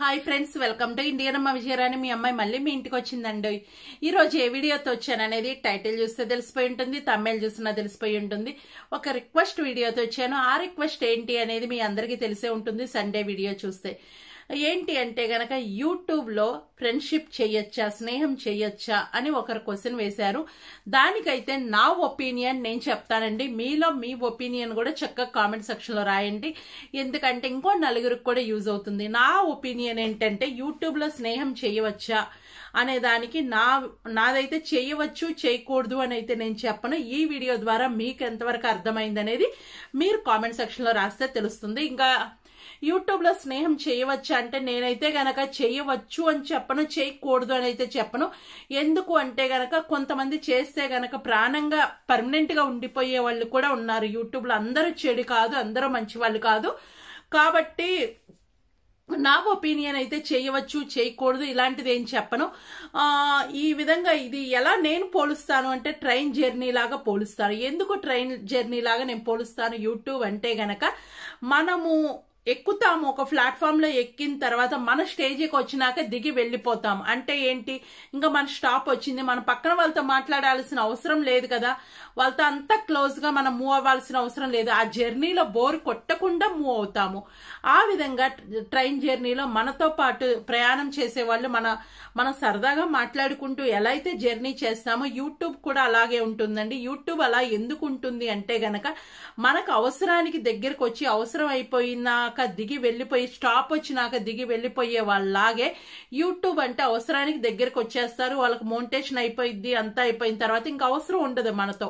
hi friends welcome to Indian అమ్మ విజయరాణి మీ అమ్మాయి మళ్ళీ మీ ఇంటికి వచ్చిందండి ఈరోజు ఏ వీడియోతో వచ్చాననేది టైటిల్ చూస్తే తెలిసిపోయి ఉంటుంది తమిళ్ చూసినా తెలిసిపోయి ఉంటుంది ఒక రిక్వెస్ట్ వీడియోతో వచ్చాను ఆ రిక్వెస్ట్ ఏంటి అనేది మీ అందరికీ తెలిసే ఉంటుంది సండే వీడియో చూస్తే ఏంటి అంటే గనక యూట్యూబ్లో ఫ్రెండ్షిప్ చేయొచ్చా స్నేహం చేయొచ్చా అని ఒకరు క్వశ్చన్ వేశారు దానికైతే నా ఒపీనియన్ నేను చెప్తానండి మీలో మీ ఒపీనియన్ కూడా చక్కగా కామెంట్ సెక్షన్లో రాయండి ఎందుకంటే ఇంకో నలుగురికి కూడా యూజ్ అవుతుంది నా ఒపీనియన్ ఏంటంటే యూట్యూబ్లో స్నేహం చేయవచ్చా అనే దానికి నా నాదైతే చేయవచ్చు చేయకూడదు అని అయితే నేను చెప్పను ఈ వీడియో ద్వారా మీకు ఎంతవరకు అర్థమైంది అనేది మీరు కామెంట్ సెక్షన్లో రాస్తే తెలుస్తుంది ఇంకా యూట్యూబ్లో స్నేహం చేయవచ్చు అంటే నేనైతే గనక చేయవచ్చు అని చెప్పను చేయకూడదు అని అయితే చెప్పను ఎందుకు అంటే గనక కొంతమంది చేస్తే గనక ప్రాణంగా పర్మనెంట్గా ఉండిపోయే వాళ్ళు కూడా ఉన్నారు యూట్యూబ్లో అందరూ చెడు కాదు అందరూ మంచి వాళ్ళు కాదు కాబట్టి నా ఒపీనియన్ అయితే చేయవచ్చు చేయకూడదు ఇలాంటిది ఏం చెప్పను ఈ విధంగా ఇది ఎలా నేను పోలుస్తాను అంటే ట్రైన్ జర్నీ లాగా పోలుస్తాను ఎందుకు ట్రైన్ జర్నీ లాగా నేను పోలుస్తాను యూట్యూబ్ అంటే గనక మనము ఎక్కుతాము ఒక ప్లాట్ఫామ్ లో ఎక్కిన తర్వాత మన స్టేజీకి వచ్చినాక దిగి వెళ్ళిపోతాం అంటే ఏంటి ఇంకా మన స్టాప్ వచ్చింది మన పక్కన వాళ్ళతో మాట్లాడాల్సిన అవసరం లేదు కదా వాళ్ళతో అంత క్లోజ్ గా మనం మూవ్ అవ్వాల్సిన అవసరం లేదు ఆ జర్నీలో బోర్ కొట్టకుండా మూవ్ అవుతాము ఆ విధంగా ట్రైన్ జర్నీలో మనతో పాటు ప్రయాణం చేసే వాళ్ళు మన మనం సరదాగా మాట్లాడుకుంటూ ఎలా అయితే జర్నీ చేస్తామో యూట్యూబ్ కూడా అలాగే ఉంటుందండి యూట్యూబ్ అలా ఎందుకు ఉంటుంది అంటే గనక మనకు అవసరానికి దగ్గరకు వచ్చి అవసరం అయిపోయినా వచ్చినాక దిగి వెళ్ళిపోయి స్టాప్ వచ్చినాక దిగి వెళ్ళిపోయే వాళ్ళలాగే యూట్యూబ్ అంటే అవసరానికి దగ్గరకు వచ్చేస్తారు వాళ్ళకి మోంటేషన్ అయిపోయింది అంతా అయిపోయిన తర్వాత ఇంకా అవసరం ఉండదు మనతో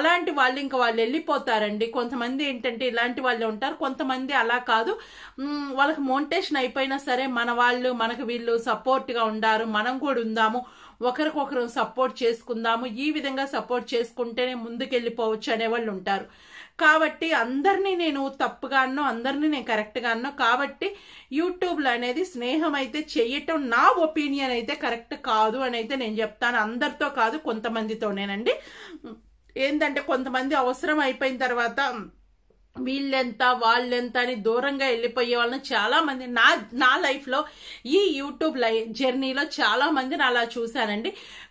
అలాంటి వాళ్ళు ఇంకా వాళ్ళు వెళ్ళిపోతారండి కొంతమంది ఏంటంటే ఇలాంటి వాళ్ళు ఉంటారు కొంతమంది అలా కాదు వాళ్ళకి మోంటేషన్ అయిపోయినా సరే మన వాళ్ళు మనకు వీళ్ళు సపోర్ట్గా ఉండారు మనం కూడా ఉందాము ఒకరికొకరు సపోర్ట్ చేసుకుందాము ఈ విధంగా సపోర్ట్ చేసుకుంటేనే ముందుకెళ్ళిపోవచ్చు అనే వాళ్ళు ఉంటారు కాబట్టి అందరినీ నేను తప్పుగా అన్నో అందరినీ నేను కరెక్ట్గా అన్నో కాబట్టి యూట్యూబ్లో అనేది స్నేహం అయితే చేయటం నా ఒపీనియన్ అయితే కరెక్ట్ కాదు అని అయితే నేను చెప్తాను అందరితో కాదు కొంతమందితోనేనండి ఏంటంటే కొంతమంది అవసరం అయిపోయిన తర్వాత వీళ్ళెంత వాళ్ళెంత అని దూరంగా వెళ్ళిపోయే వాళ్ళని చాలా మంది నా నా లైఫ్లో ఈ యూట్యూబ్ లై జర్నీలో చాలా మందిని అలా చూశానండి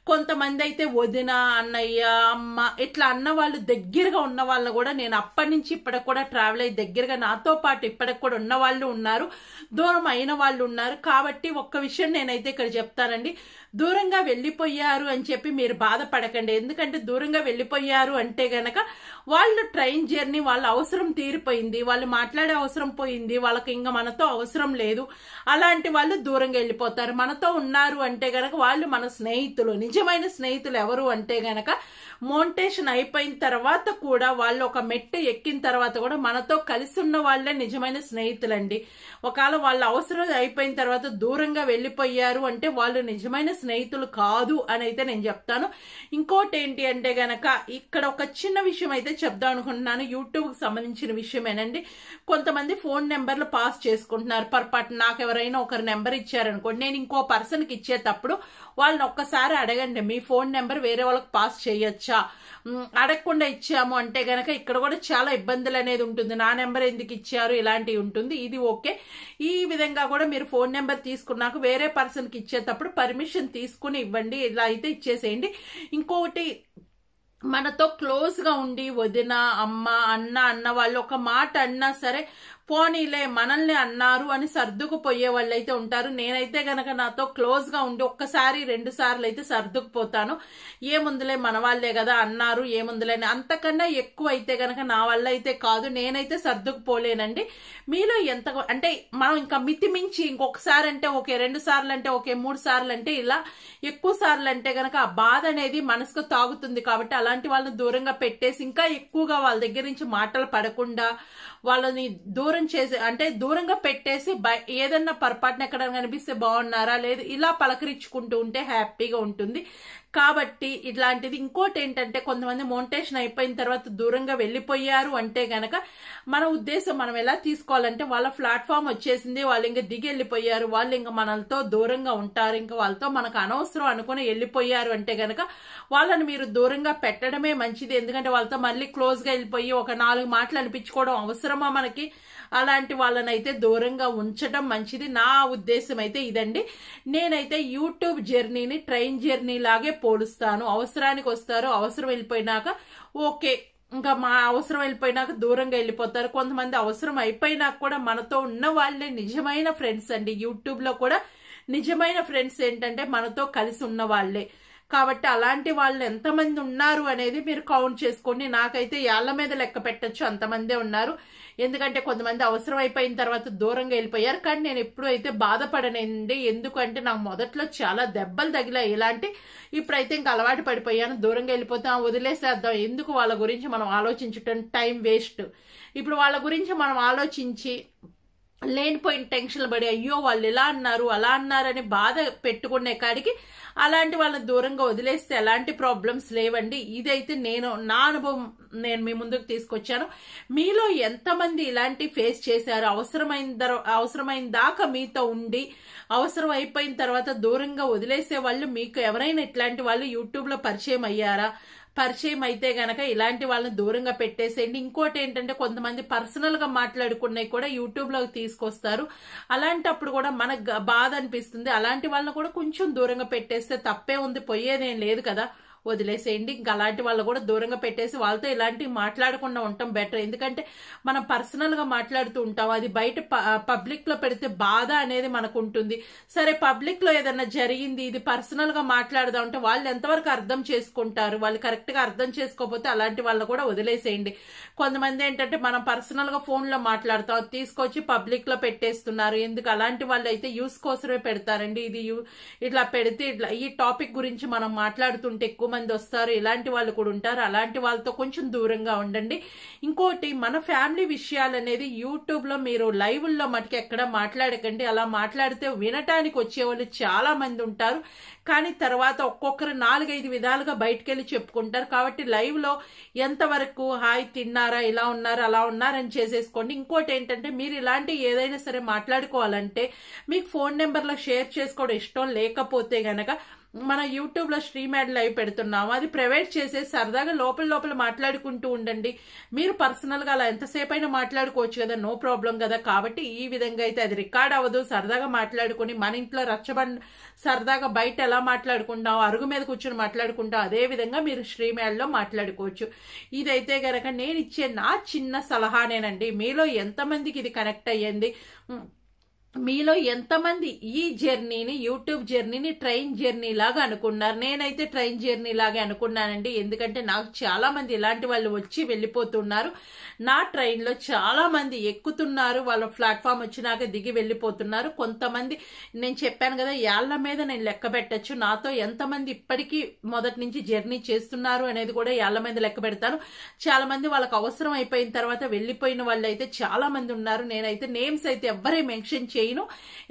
కొంతమంది అయితే వదిన అన్నయ్య అమ్మ ఇట్లా అన్న వాళ్ళు దగ్గరగా ఉన్న వాళ్ళు కూడా నేను అప్పటి నుంచి ఇప్పటికి కూడా ట్రావెల్ అయ్యి దగ్గరగా నాతో పాటు ఇప్పటికి కూడా ఉన్న వాళ్ళు ఉన్నారు దూరం అయిన వాళ్ళు ఉన్నారు కాబట్టి ఒక్క విషయం నేనైతే ఇక్కడ చెప్తానండి దూరంగా వెళ్ళిపోయారు అని చెప్పి మీరు బాధపడకండి ఎందుకంటే దూరంగా వెళ్ళిపోయారు అంటే గనక వాళ్ళు ట్రైన్ జర్నీ వాళ్ళ అవసరం తీరిపోయింది వాళ్ళు మాట్లాడే అవసరం పోయింది వాళ్ళకి ఇంకా మనతో అవసరం లేదు అలాంటి వాళ్ళు దూరంగా వెళ్ళిపోతారు మనతో ఉన్నారు అంటే గనక వాళ్ళు మన స్నేహితులు నిజమైన స్నేహితులు ఎవరు అంటే గనక మోంటేషన్ అయిపోయిన తర్వాత కూడా వాళ్ళు ఒక మెట్టు ఎక్కిన తర్వాత కూడా మనతో కలిసి ఉన్న వాళ్ళే నిజమైన స్నేహితులండి ఒకవేళ వాళ్ళ అవసరం అయిపోయిన తర్వాత దూరంగా వెళ్ళిపోయారు అంటే వాళ్ళు నిజమైన స్నేహితులు కాదు అని అయితే నేను చెప్తాను ఇంకోటి ఏంటి అంటే గనక ఇక్కడ ఒక చిన్న విషయం అయితే చెప్దాం అనుకుంటున్నాను కు సంబంధించిన విషయమేనండి కొంతమంది ఫోన్ నెంబర్లు పాస్ చేసుకుంటున్నారు పొరపాటు నాకు ఎవరైనా ఒకరి నెంబర్ ఇచ్చారనుకోండి నేను ఇంకో పర్సన్కి ఇచ్చేటప్పుడు వాళ్ళని ఒక్కసారి అడగండి మీ ఫోన్ నెంబర్ వేరే వాళ్ళకి పాస్ చేయొచ్చు ఇవ్వచ్చా అడగకుండా ఇచ్చాము అంటే గనక ఇక్కడ కూడా చాలా ఇబ్బందులు అనేది ఉంటుంది నా నెంబర్ ఎందుకు ఇచ్చారు ఇలాంటివి ఉంటుంది ఇది ఓకే ఈ విధంగా కూడా మీరు ఫోన్ నెంబర్ తీసుకున్నాక వేరే పర్సన్కి ఇచ్చేటప్పుడు పర్మిషన్ తీసుకుని ఇవ్వండి ఇలా అయితే ఇచ్చేసేయండి ఇంకోటి మనతో క్లోజ్గా ఉండి వదిన అమ్మ అన్న అన్న వాళ్ళు ఒక మాట అన్నా సరే పోనీలే మనల్ని అన్నారు అని సర్దుకుపోయే వాళ్ళు అయితే ఉంటారు నేనైతే గనక నాతో క్లోజ్ గా ఉండి ఒక్కసారి రెండు సార్లు అయితే సర్దుకుపోతాను ఏముందులే మన వాళ్ళే కదా అన్నారు ఏముందులే అంతకన్నా ఎక్కువ అయితే గనక నా వల్ల అయితే కాదు నేనైతే సర్దుకుపోలేనండి మీలో ఎంత అంటే మనం ఇంకా మితిమించి ఇంకొకసారి అంటే ఓకే రెండు సార్లు అంటే ఓకే మూడు సార్లు అంటే ఇలా ఎక్కువ సార్లు అంటే గనక ఆ బాధ అనేది మనసుకు తాగుతుంది కాబట్టి అలాంటి వాళ్ళని దూరంగా పెట్టేసి ఇంకా ఎక్కువగా వాళ్ళ దగ్గర నుంచి మాటలు పడకుండా వాళ్ళని దూరం దూరం చేసి అంటే దూరంగా పెట్టేసి ఏదన్నా పొరపాటున ఎక్కడ కనిపిస్తే బాగున్నారా లేదు ఇలా పలకరించుకుంటూ ఉంటే హ్యాపీగా ఉంటుంది కాబట్టి ఇట్లాంటిది ఇంకోటి ఏంటంటే కొంతమంది మోంటేషన్ అయిపోయిన తర్వాత దూరంగా వెళ్ళిపోయారు అంటే గనక మన ఉద్దేశం మనం ఎలా తీసుకోవాలంటే వాళ్ళ ప్లాట్ఫామ్ వచ్చేసింది వాళ్ళు ఇంకా దిగి వెళ్ళిపోయారు వాళ్ళు ఇంకా మనలతో దూరంగా ఉంటారు ఇంకా వాళ్ళతో మనకు అనవసరం అనుకుని వెళ్ళిపోయారు అంటే గనక వాళ్ళని మీరు దూరంగా పెట్టడమే మంచిది ఎందుకంటే వాళ్ళతో మళ్ళీ క్లోజ్గా వెళ్ళిపోయి ఒక నాలుగు మాటలు అనిపించుకోవడం అవసరమా మనకి అలాంటి వాళ్ళనైతే దూరంగా ఉంచడం మంచిది నా ఉద్దేశం అయితే ఇదండి నేనైతే యూట్యూబ్ జర్నీని ట్రైన్ జర్నీ లాగే పోలుస్తాను అవసరానికి వస్తారు అవసరం వెళ్ళిపోయినాక ఓకే ఇంకా మా అవసరం వెళ్ళిపోయినాక దూరంగా వెళ్ళిపోతారు కొంతమంది అవసరం అయిపోయినాక కూడా మనతో ఉన్న వాళ్ళే నిజమైన ఫ్రెండ్స్ అండి యూట్యూబ్లో కూడా నిజమైన ఫ్రెండ్స్ ఏంటంటే మనతో కలిసి ఉన్న వాళ్ళే కాబట్టి అలాంటి వాళ్ళు ఎంతమంది ఉన్నారు అనేది మీరు కౌంట్ చేసుకోండి నాకైతే ఏళ్ళ మీద లెక్క పెట్టచ్చు అంతమందే ఉన్నారు ఎందుకంటే కొంతమంది అవసరం అయిపోయిన తర్వాత దూరంగా వెళ్ళిపోయారు కానీ నేను ఎప్పుడూ అయితే బాధపడనండి ఎందుకంటే నాకు మొదట్లో చాలా దెబ్బలు తగిలాయి ఇలాంటి ఇప్పుడైతే ఇంకా అలవాటు పడిపోయాను దూరంగా వెళ్ళిపోతాం వదిలేసేద్దాం ఎందుకు వాళ్ళ గురించి మనం ఆలోచించటం టైం వేస్ట్ ఇప్పుడు వాళ్ళ గురించి మనం ఆలోచించి లేనిపోయిన టెన్షన్లు పడి అయ్యో వాళ్ళు ఇలా అన్నారు అలా అన్నారని బాధ పెట్టుకునే కాడికి అలాంటి వాళ్ళని దూరంగా వదిలేస్తే ఎలాంటి ప్రాబ్లమ్స్ లేవండి ఇదైతే నేను నా అనుభవం నేను మీ ముందుకు తీసుకొచ్చాను మీలో ఎంతమంది ఇలాంటి ఫేస్ చేశారు అవసరమైన అవసరమైన దాకా మీతో ఉండి అవసరం అయిపోయిన తర్వాత దూరంగా వదిలేసే వాళ్ళు మీకు ఎవరైనా ఇట్లాంటి వాళ్ళు యూట్యూబ్లో పరిచయం అయ్యారా పరిచయం అయితే గనక ఇలాంటి వాళ్ళని దూరంగా పెట్టేసేయండి ఇంకోటి ఏంటంటే కొంతమంది పర్సనల్ గా మాట్లాడుకున్నాయి కూడా యూట్యూబ్ లో తీసుకొస్తారు అలాంటప్పుడు కూడా మనకు బాధ అనిపిస్తుంది అలాంటి వాళ్ళని కూడా కొంచెం దూరంగా పెట్టేస్తే తప్పే ఉంది పోయేదేం లేదు కదా వదిలేసేయండి ఇంకా అలాంటి వాళ్ళు కూడా దూరంగా పెట్టేసి వాళ్ళతో ఇలాంటివి మాట్లాడకుండా ఉండటం బెటర్ ఎందుకంటే మనం పర్సనల్గా మాట్లాడుతూ ఉంటాం అది బయట పబ్లిక్లో పెడితే బాధ అనేది మనకు ఉంటుంది సరే పబ్లిక్లో ఏదైనా జరిగింది ఇది పర్సనల్గా మాట్లాడదాం అంటే వాళ్ళు ఎంతవరకు అర్థం చేసుకుంటారు వాళ్ళు కరెక్ట్గా అర్థం చేసుకోకపోతే అలాంటి వాళ్ళు కూడా వదిలేసేయండి కొంతమంది ఏంటంటే మనం పర్సనల్గా ఫోన్లో మాట్లాడతాం తీసుకొచ్చి పబ్లిక్లో పెట్టేస్తున్నారు ఎందుకు అలాంటి వాళ్ళు అయితే యూస్ కోసమే పెడతారండి ఇది ఇట్లా పెడితే ఇట్లా ఈ టాపిక్ గురించి మనం మాట్లాడుతుంటే ఎక్కువ మంది వస్తారు ఇలాంటి వాళ్ళు కూడా ఉంటారు అలాంటి వాళ్ళతో కొంచెం దూరంగా ఉండండి ఇంకోటి మన ఫ్యామిలీ విషయాలు అనేది యూట్యూబ్లో మీరు లైవ్ల్లో మటుకు ఎక్కడ మాట్లాడకండి అలా మాట్లాడితే వినటానికి వచ్చేవాళ్ళు చాలా మంది ఉంటారు కానీ తర్వాత ఒక్కొక్కరు నాలుగైదు విధాలుగా బయటకెళ్ళి చెప్పుకుంటారు కాబట్టి లైవ్లో ఎంతవరకు హాయ్ తిన్నారా ఇలా ఉన్నారు అలా ఉన్నారని చేసేసుకోండి ఇంకోటి ఏంటంటే మీరు ఇలాంటి ఏదైనా సరే మాట్లాడుకోవాలంటే మీకు ఫోన్ నెంబర్లో షేర్ చేసుకోవడం ఇష్టం లేకపోతే గనక మన యూట్యూబ్లో స్ట్రీమ్ యాడ్ లైవ్ పెడుతున్నాము అది ప్రైవేట్ చేసే సరదాగా లోపల లోపల మాట్లాడుకుంటూ ఉండండి మీరు పర్సనల్గా అలా ఎంతసేపు అయినా మాట్లాడుకోవచ్చు కదా నో ప్రాబ్లం కదా కాబట్టి ఈ విధంగా అయితే అది రికార్డ్ అవ్వదు సరదాగా మాట్లాడుకుని మన ఇంట్లో రచ్చబండ సరదాగా బయట ఎలా మాట్లాడుకుంటాం అరుగు మీద కూర్చొని మాట్లాడుకుంటాం అదే విధంగా మీరు స్ట్రీమ్ లో మాట్లాడుకోవచ్చు ఇదైతే గనక నేను ఇచ్చే నా చిన్న సలహానేనండి మీలో ఎంతమందికి ఇది కనెక్ట్ అయ్యింది మీలో ఎంతమంది ఈ జర్నీని యూట్యూబ్ జర్నీని ట్రైన్ జర్నీ లాగా అనుకున్నారు నేనైతే ట్రైన్ జర్నీ లాగే అనుకున్నానండి ఎందుకంటే నాకు చాలా మంది ఇలాంటి వాళ్ళు వచ్చి వెళ్ళిపోతున్నారు నా ట్రైన్లో చాలా మంది ఎక్కుతున్నారు వాళ్ళ ప్లాట్ఫామ్ వచ్చినాక దిగి వెళ్ళిపోతున్నారు కొంతమంది నేను చెప్పాను కదా యాళ్ళ మీద నేను లెక్క పెట్టచ్చు నాతో ఎంతమంది ఇప్పటికీ మొదటి నుంచి జర్నీ చేస్తున్నారు అనేది కూడా యాళ్ళ మీద లెక్క పెడతాను చాలా మంది వాళ్ళకి అవసరం అయిపోయిన తర్వాత వెళ్ళిపోయిన వాళ్ళు అయితే చాలా మంది ఉన్నారు నేనైతే నేమ్స్ అయితే ఎవ్వరే మెన్షన్ చేయ చేయను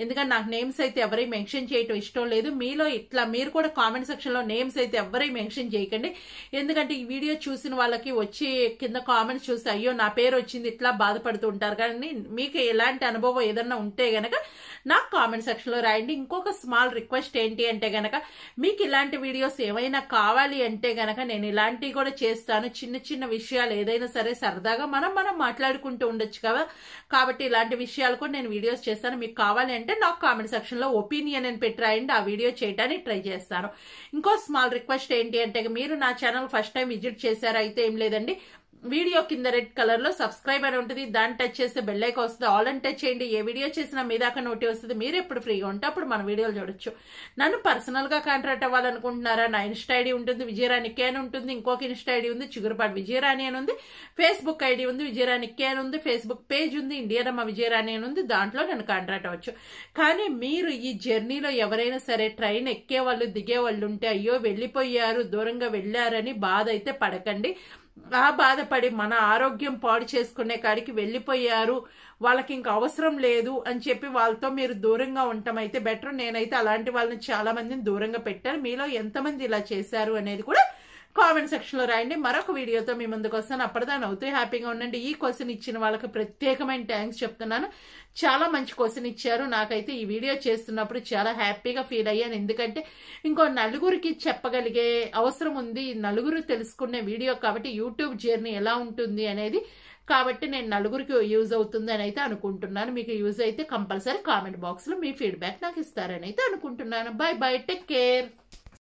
ఎందుకంటే నాకు నేమ్స్ అయితే ఎవరై మెన్షన్ చేయటం ఇష్టం లేదు మీలో ఇట్లా మీరు కూడా కామెంట్ సెక్షన్లో నేమ్స్ అయితే ఎవరైనా మెన్షన్ చేయకండి ఎందుకంటే ఈ వీడియో చూసిన వాళ్ళకి వచ్చి కింద కామెంట్స్ చూసి అయ్యో నా పేరు వచ్చింది ఇట్లా బాధపడుతూ ఉంటారు కానీ మీకు ఎలాంటి అనుభవం ఏదన్నా ఉంటే గనక నాకు కామెంట్ సెక్షన్లో రాయండి ఇంకొక స్మాల్ రిక్వెస్ట్ ఏంటి అంటే గనక మీకు ఇలాంటి వీడియోస్ ఏమైనా కావాలి అంటే గనక నేను ఇలాంటివి కూడా చేస్తాను చిన్న చిన్న విషయాలు ఏదైనా సరే సరదాగా మనం మనం మాట్లాడుకుంటూ ఉండొచ్చు కదా కాబట్టి ఇలాంటి విషయాలు కూడా నేను వీడియోస్ చేస్తాను మీకు కావాలి అంటే నాకు కామెంట్ సెక్షన్లో ఒపీనియన్ అని పెట్టి రాయండి ఆ వీడియో చేయడానికి ట్రై చేస్తాను ఇంకో స్మాల్ రిక్వెస్ట్ ఏంటి అంటే మీరు నా ఛానల్ ఫస్ట్ టైం విజిట్ చేశారు అయితే ఏం లేదండి వీడియో కింద రెడ్ కలర్ లో సబ్స్క్రైబ్ అని ఉంటుంది దాన్ని టచ్ చేస్తే బెల్లైకి వస్తుంది ఆల్ అండ్ టచ్ చేయండి ఏ వీడియో చేసినా మీ దాకా నోటి వస్తుంది మీరు ఎప్పుడు ఫ్రీగా ఉంటే అప్పుడు మన వీడియోలు చూడొచ్చు నన్ను పర్సనల్ గా కాంట్రాక్ట్ అవ్వాలనుకుంటున్నారా నా ఇన్స్టా ఐడి ఉంటుంది విజయరాణి కే అని ఉంటుంది ఇంకొక ఇన్స్టా ఐడి ఉంది చిగురుపాటి విజయరాణి అని ఉంది ఫేస్బుక్ ఐడి ఉంది విజయరాణి కే అని ఉంది ఫేస్బుక్ పేజ్ ఉంది ఇండియానమ్మ విజయరాణి అని ఉంది దాంట్లో నన్ను కాంట్రాక్ట్ అవ్వచ్చు కానీ మీరు ఈ జర్నీలో ఎవరైనా సరే ట్రైన్ ఎక్కే వాళ్ళు దిగే వాళ్ళు ఉంటే అయ్యో వెళ్ళిపోయారు దూరంగా వెళ్ళారని బాధ అయితే పడకండి ఆ బాధపడి మన ఆరోగ్యం పాడు చేసుకునే కాడికి వెళ్ళిపోయారు వాళ్ళకి ఇంక అవసరం లేదు అని చెప్పి వాళ్ళతో మీరు దూరంగా ఉండటం అయితే బెటర్ నేనైతే అలాంటి వాళ్ళని చాలా మందిని దూరంగా పెట్టాను మీలో ఎంతమంది ఇలా చేశారు అనేది కూడా కామెంట్ సెక్షన్లో రాయండి మరొక వీడియోతో మీ ముందుకు వస్తాను అప్పటిదా నవ్వుతూ హ్యాపీగా ఉండండి ఈ క్వశ్చన్ ఇచ్చిన వాళ్ళకి ప్రత్యేకమైన థ్యాంక్స్ చెప్తున్నాను చాలా మంచి క్వశ్చన్ ఇచ్చారు నాకైతే ఈ వీడియో చేస్తున్నప్పుడు చాలా హ్యాపీగా ఫీల్ అయ్యాను ఎందుకంటే ఇంకో నలుగురికి చెప్పగలిగే అవసరం ఉంది నలుగురు తెలుసుకునే వీడియో కాబట్టి యూట్యూబ్ జర్నీ ఎలా ఉంటుంది అనేది కాబట్టి నేను నలుగురికి యూజ్ అవుతుంది అని అయితే అనుకుంటున్నాను మీకు యూజ్ అయితే కంపల్సరీ కామెంట్ బాక్స్లో మీ ఫీడ్బ్యాక్ నాకు ఇస్తారని అయితే అనుకుంటున్నాను బాయ్ బాయ్ టేక్ కేర్